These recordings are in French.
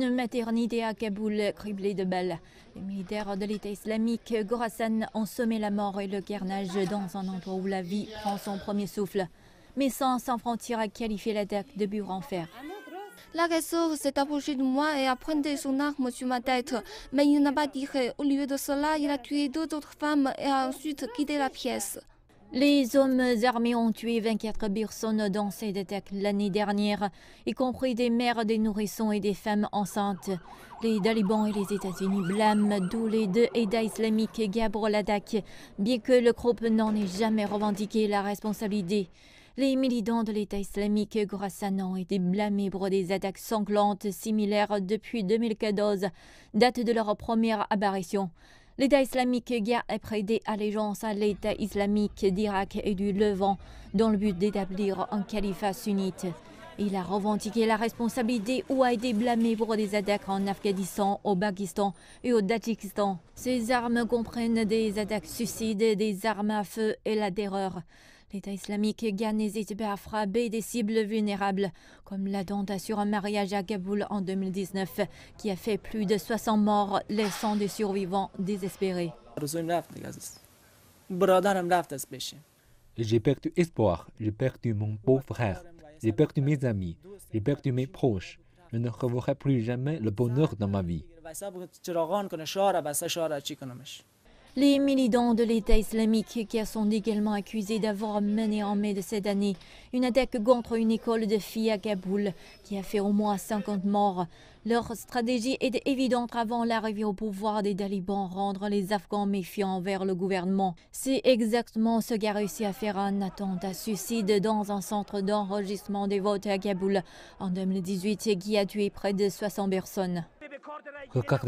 Une maternité à Kaboul criblée de balles. Les militaires de l'État islamique Gorassan, ont semé la mort et le carnage dans un endroit où la vie prend son premier souffle. Mais sans, sans à qualifier qualifié l'attaque de bureau en fer. L'agresseur s'est approché de moi et a pointé son arme sur ma tête, mais il n'a pas tiré. Au lieu de cela, il a tué deux autres femmes et a ensuite quitté la pièce. Les hommes armés ont tué 24 personnes dans cette attaque l'année dernière, y compris des mères, des nourrissons et des femmes enceintes. Les talibans et les États-Unis blâment tous les deux États islamiques Gabro l'attaque, bien que le groupe n'en ait jamais revendiqué la responsabilité. Les militants de l'État islamique Khorasan ont été blâmés pour des attaques sanglantes similaires depuis 2014, date de leur première apparition. L'État islamique guerre a prêté allégeance à l'État islamique d'Irak et du Levant dans le but d'établir un califat sunnite. Il a revendiqué la responsabilité ou a été blâmé pour des attaques en Afghanistan, au Pakistan et au Tadjikistan. Ces armes comprennent des attaques suicides, des armes à feu et la terreur. L'État islamique gagne n'hésite à frapper des cibles vulnérables, comme la a sur un mariage à Kaboul en 2019, qui a fait plus de 60 morts, laissant des survivants désespérés. J'ai perdu espoir, j'ai perdu mon beau frère, j'ai perdu mes amis, j'ai perdu mes proches. Je ne reverrai plus jamais le bonheur dans ma vie. Les militants de l'État islamique qui sont également accusés d'avoir mené en mai de cette année une attaque contre une école de filles à Kaboul qui a fait au moins 50 morts. Leur stratégie est évidente avant l'arrivée au pouvoir des talibans, rendre les Afghans méfiants envers le gouvernement. C'est exactement ce qu'a réussi à faire un attentat suicide dans un centre d'enregistrement des votes à Kaboul en 2018 qui a tué près de 60 personnes.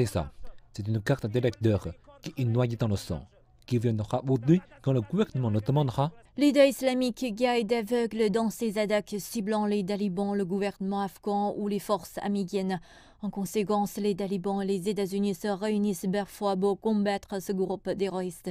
ça. C'est une carte d'électeur qui est noyée dans le sang, qui viendra aujourd'hui quand le gouvernement le demandera. L'État islamique guide aveugle dans ses attaques ciblant les talibans, le gouvernement afghan ou les forces amigiennes. En conséquence, les talibans et les États-Unis se réunissent parfois pour combattre ce groupe terroriste.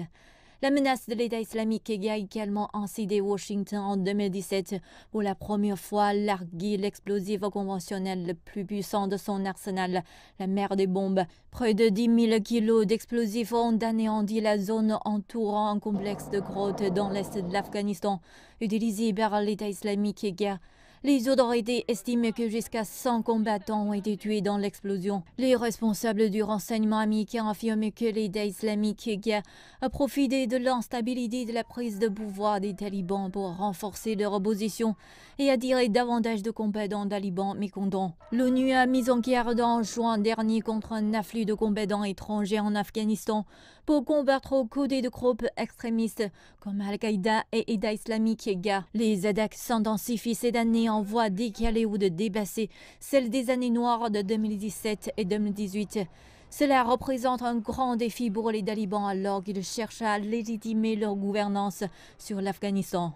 La menace de l'État islamique a également incité Washington en 2017 pour la première fois larguer l'explosif conventionnel le plus puissant de son arsenal, la mer des bombes. Près de 10 000 kilos d'explosifs ont anéanti la zone entourant un complexe de grottes dans l'est de l'Afghanistan, utilisé par l'État islamique les autorités estiment que jusqu'à 100 combattants ont été tués dans l'explosion. Les responsables du renseignement américain affirment que l'État islamique a profité de l'instabilité de la prise de pouvoir des talibans pour renforcer leur opposition et attirer davantage de combattants talibans mécontents. L'ONU a mis en guerre en juin dernier contre un afflux de combattants étrangers en Afghanistan pour combattre aux côtés de groupes extrémistes comme Al-Qaïda et État islamique. les ADAC s'intensifient ces années en voie décalée ou de dépasser celles des années noires de 2017 et 2018. Cela représente un grand défi pour les talibans alors qu'ils cherchent à légitimer leur gouvernance sur l'Afghanistan.